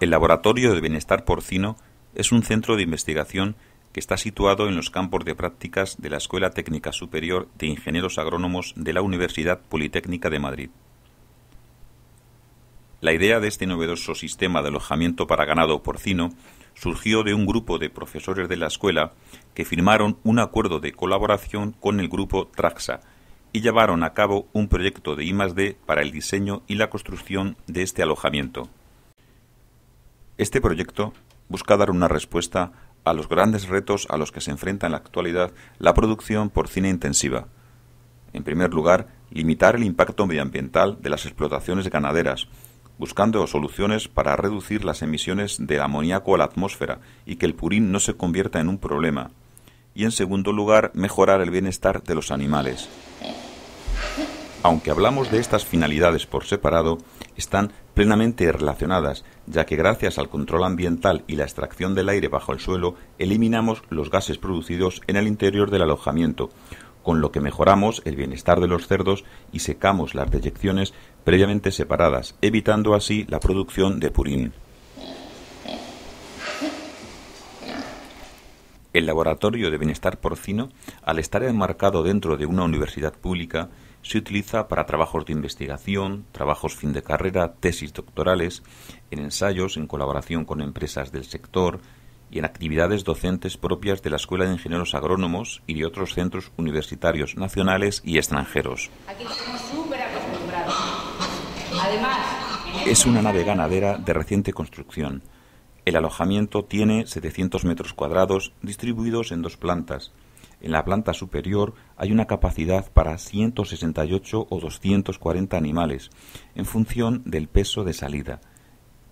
El Laboratorio de Bienestar Porcino es un centro de investigación que está situado en los campos de prácticas de la Escuela Técnica Superior de Ingenieros Agrónomos de la Universidad Politécnica de Madrid. La idea de este novedoso sistema de alojamiento para ganado porcino surgió de un grupo de profesores de la escuela que firmaron un acuerdo de colaboración con el grupo Traxa y llevaron a cabo un proyecto de I+D para el diseño y la construcción de este alojamiento. Este proyecto busca dar una respuesta a los grandes retos a los que se enfrenta en la actualidad la producción porcina intensiva. En primer lugar, limitar el impacto medioambiental de las explotaciones ganaderas, buscando soluciones para reducir las emisiones del amoníaco a la atmósfera y que el purín no se convierta en un problema. Y en segundo lugar, mejorar el bienestar de los animales. Aunque hablamos de estas finalidades por separado, están plenamente relacionadas, ya que gracias al control ambiental y la extracción del aire bajo el suelo, eliminamos los gases producidos en el interior del alojamiento, con lo que mejoramos el bienestar de los cerdos y secamos las deyecciones previamente separadas, evitando así la producción de purín. El laboratorio de bienestar porcino, al estar enmarcado dentro de una universidad pública, se utiliza para trabajos de investigación, trabajos fin de carrera, tesis doctorales, en ensayos en colaboración con empresas del sector y en actividades docentes propias de la Escuela de Ingenieros Agrónomos y de otros centros universitarios nacionales y extranjeros. es una nave ganadera de reciente construcción. El alojamiento tiene 700 metros cuadrados distribuidos en dos plantas en la planta superior hay una capacidad para 168 o 240 animales, en función del peso de salida.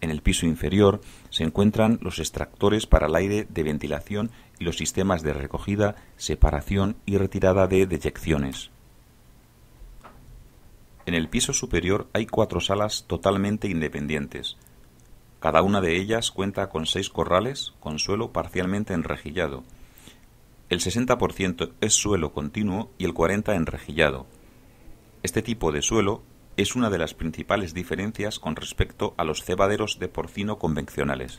En el piso inferior se encuentran los extractores para el aire de ventilación y los sistemas de recogida, separación y retirada de deyecciones. En el piso superior hay cuatro salas totalmente independientes. Cada una de ellas cuenta con seis corrales con suelo parcialmente enrejillado el 60% es suelo continuo y el 40% enrejillado. Este tipo de suelo es una de las principales diferencias con respecto a los cebaderos de porcino convencionales.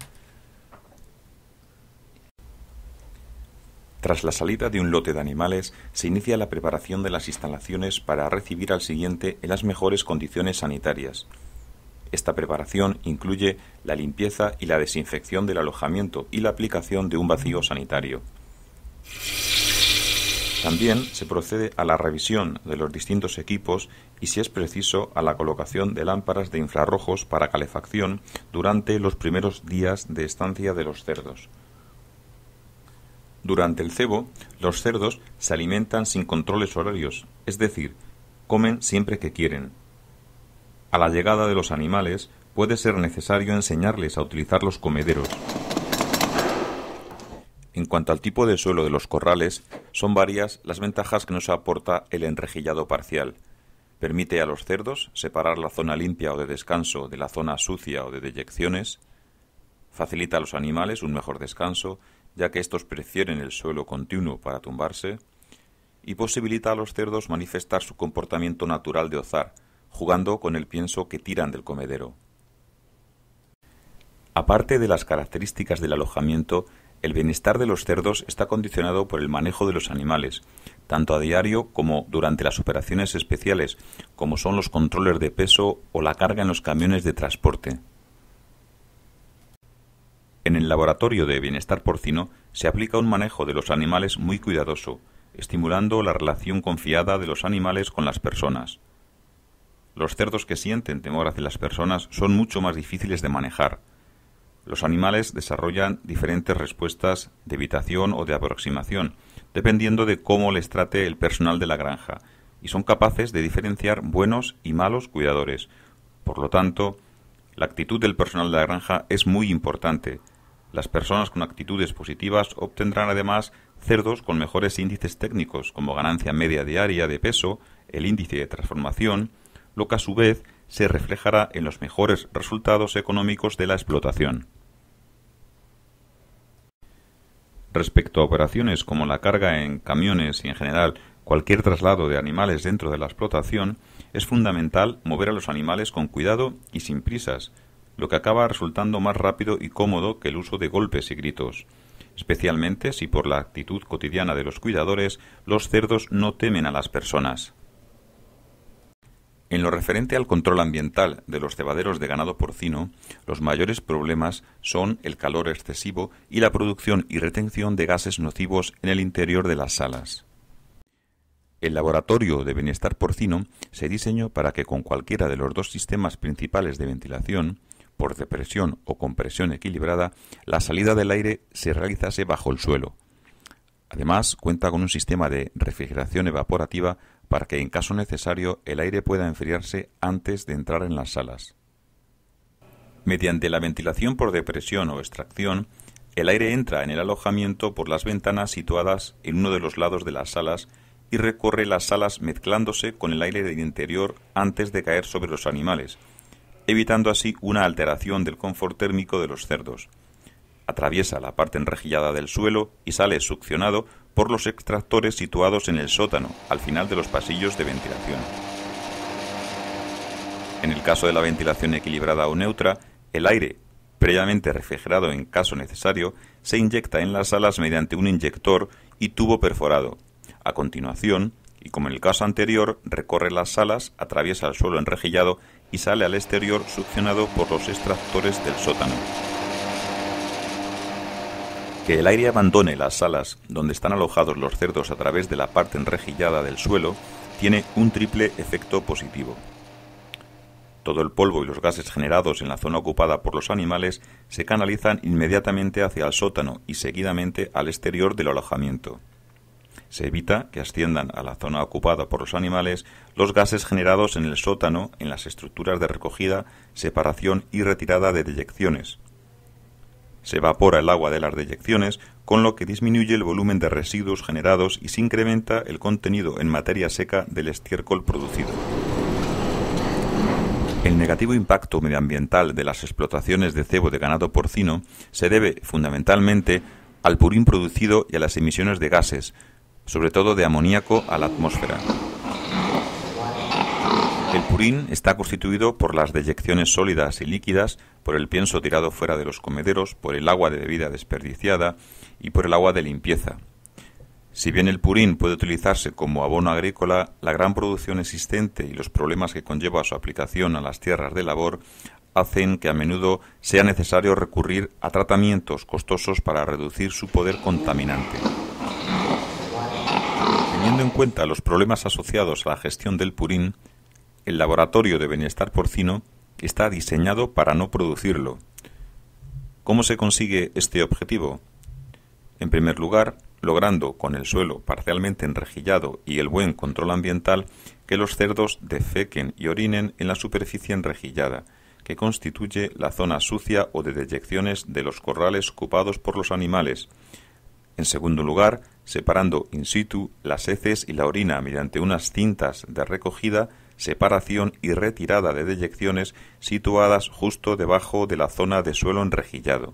Tras la salida de un lote de animales, se inicia la preparación de las instalaciones para recibir al siguiente en las mejores condiciones sanitarias. Esta preparación incluye la limpieza y la desinfección del alojamiento y la aplicación de un vacío sanitario. También se procede a la revisión de los distintos equipos y, si es preciso, a la colocación de lámparas de infrarrojos para calefacción durante los primeros días de estancia de los cerdos. Durante el cebo, los cerdos se alimentan sin controles horarios, es decir, comen siempre que quieren. A la llegada de los animales puede ser necesario enseñarles a utilizar los comederos. En cuanto al tipo de suelo de los corrales, son varias las ventajas que nos aporta el enrejillado parcial. Permite a los cerdos separar la zona limpia o de descanso de la zona sucia o de deyecciones. Facilita a los animales un mejor descanso, ya que estos prefieren el suelo continuo para tumbarse. Y posibilita a los cerdos manifestar su comportamiento natural de ozar, jugando con el pienso que tiran del comedero. Aparte de las características del alojamiento, el bienestar de los cerdos está condicionado por el manejo de los animales, tanto a diario como durante las operaciones especiales, como son los controles de peso o la carga en los camiones de transporte. En el laboratorio de bienestar porcino se aplica un manejo de los animales muy cuidadoso, estimulando la relación confiada de los animales con las personas. Los cerdos que sienten temor hacia las personas son mucho más difíciles de manejar, los animales desarrollan diferentes respuestas de evitación o de aproximación, dependiendo de cómo les trate el personal de la granja, y son capaces de diferenciar buenos y malos cuidadores. Por lo tanto, la actitud del personal de la granja es muy importante. Las personas con actitudes positivas obtendrán además cerdos con mejores índices técnicos como ganancia media diaria de peso, el índice de transformación, lo que a su vez se reflejará en los mejores resultados económicos de la explotación. Respecto a operaciones como la carga en camiones y en general cualquier traslado de animales dentro de la explotación, es fundamental mover a los animales con cuidado y sin prisas, lo que acaba resultando más rápido y cómodo que el uso de golpes y gritos, especialmente si por la actitud cotidiana de los cuidadores los cerdos no temen a las personas. En lo referente al control ambiental de los cebaderos de ganado porcino, los mayores problemas son el calor excesivo y la producción y retención de gases nocivos en el interior de las salas. El laboratorio de bienestar porcino se diseñó para que con cualquiera de los dos sistemas principales de ventilación, por depresión o compresión equilibrada, la salida del aire se realizase bajo el suelo, Además, cuenta con un sistema de refrigeración evaporativa para que, en caso necesario, el aire pueda enfriarse antes de entrar en las salas. Mediante la ventilación por depresión o extracción, el aire entra en el alojamiento por las ventanas situadas en uno de los lados de las salas y recorre las salas mezclándose con el aire del interior antes de caer sobre los animales, evitando así una alteración del confort térmico de los cerdos atraviesa la parte enrejillada del suelo y sale succionado por los extractores situados en el sótano, al final de los pasillos de ventilación. En el caso de la ventilación equilibrada o neutra, el aire, previamente refrigerado en caso necesario, se inyecta en las alas mediante un inyector y tubo perforado. A continuación, y como en el caso anterior, recorre las alas, atraviesa el suelo enrejillado y sale al exterior succionado por los extractores del sótano que el aire abandone las salas donde están alojados los cerdos a través de la parte enrejillada del suelo tiene un triple efecto positivo. Todo el polvo y los gases generados en la zona ocupada por los animales se canalizan inmediatamente hacia el sótano y seguidamente al exterior del alojamiento. Se evita que asciendan a la zona ocupada por los animales los gases generados en el sótano en las estructuras de recogida, separación y retirada de deyecciones, se evapora el agua de las deyecciones, con lo que disminuye el volumen de residuos generados y se incrementa el contenido en materia seca del estiércol producido. El negativo impacto medioambiental de las explotaciones de cebo de ganado porcino se debe fundamentalmente al purín producido y a las emisiones de gases, sobre todo de amoníaco a la atmósfera. El purín está constituido por las deyecciones sólidas y líquidas, por el pienso tirado fuera de los comederos, por el agua de bebida desperdiciada y por el agua de limpieza. Si bien el purín puede utilizarse como abono agrícola, la gran producción existente y los problemas que conlleva su aplicación a las tierras de labor hacen que a menudo sea necesario recurrir a tratamientos costosos para reducir su poder contaminante. Teniendo en cuenta los problemas asociados a la gestión del purín, el laboratorio de bienestar porcino está diseñado para no producirlo. ¿Cómo se consigue este objetivo? En primer lugar, logrando con el suelo parcialmente enrejillado y el buen control ambiental que los cerdos defequen y orinen en la superficie enrejillada, que constituye la zona sucia o de deyecciones de los corrales ocupados por los animales. En segundo lugar, separando in situ las heces y la orina mediante unas cintas de recogida separación y retirada de deyecciones situadas justo debajo de la zona de suelo enrejillado.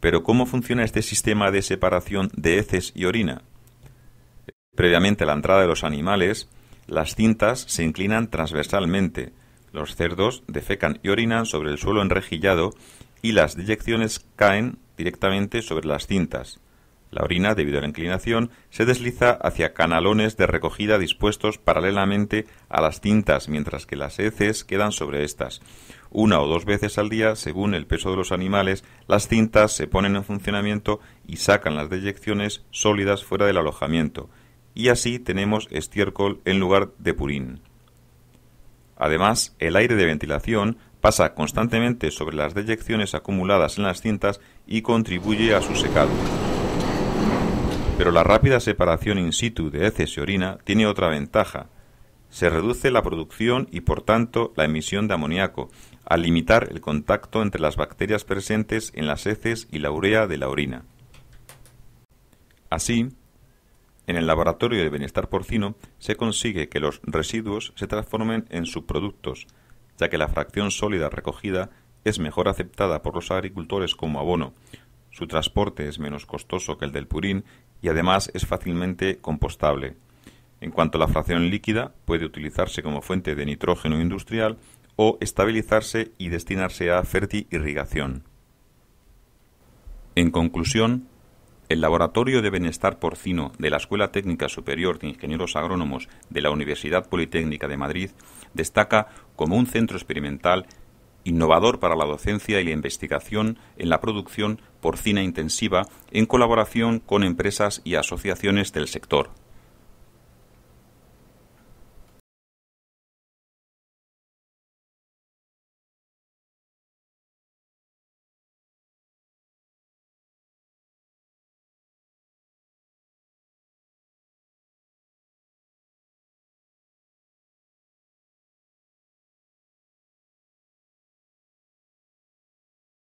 Pero ¿cómo funciona este sistema de separación de heces y orina? Previamente a la entrada de los animales, las cintas se inclinan transversalmente. Los cerdos defecan y orinan sobre el suelo enrejillado y las deyecciones caen directamente sobre las cintas. La orina, debido a la inclinación, se desliza hacia canalones de recogida dispuestos paralelamente a las cintas, mientras que las heces quedan sobre estas. Una o dos veces al día, según el peso de los animales, las cintas se ponen en funcionamiento y sacan las deyecciones sólidas fuera del alojamiento. Y así tenemos estiércol en lugar de purín. Además, el aire de ventilación pasa constantemente sobre las deyecciones acumuladas en las cintas y contribuye a su secado. Pero la rápida separación in situ de heces y orina tiene otra ventaja. Se reduce la producción y por tanto la emisión de amoníaco, al limitar el contacto entre las bacterias presentes en las heces y la urea de la orina. Así, en el laboratorio de bienestar porcino se consigue que los residuos se transformen en subproductos, ya que la fracción sólida recogida es mejor aceptada por los agricultores como abono, su transporte es menos costoso que el del purín y además es fácilmente compostable. En cuanto a la fracción líquida, puede utilizarse como fuente de nitrógeno industrial o estabilizarse y destinarse a fertirrigación. En conclusión, el Laboratorio de Bienestar Porcino de la Escuela Técnica Superior de Ingenieros Agrónomos de la Universidad Politécnica de Madrid destaca como un centro experimental innovador para la docencia y la investigación en la producción porcina intensiva en colaboración con empresas y asociaciones del sector.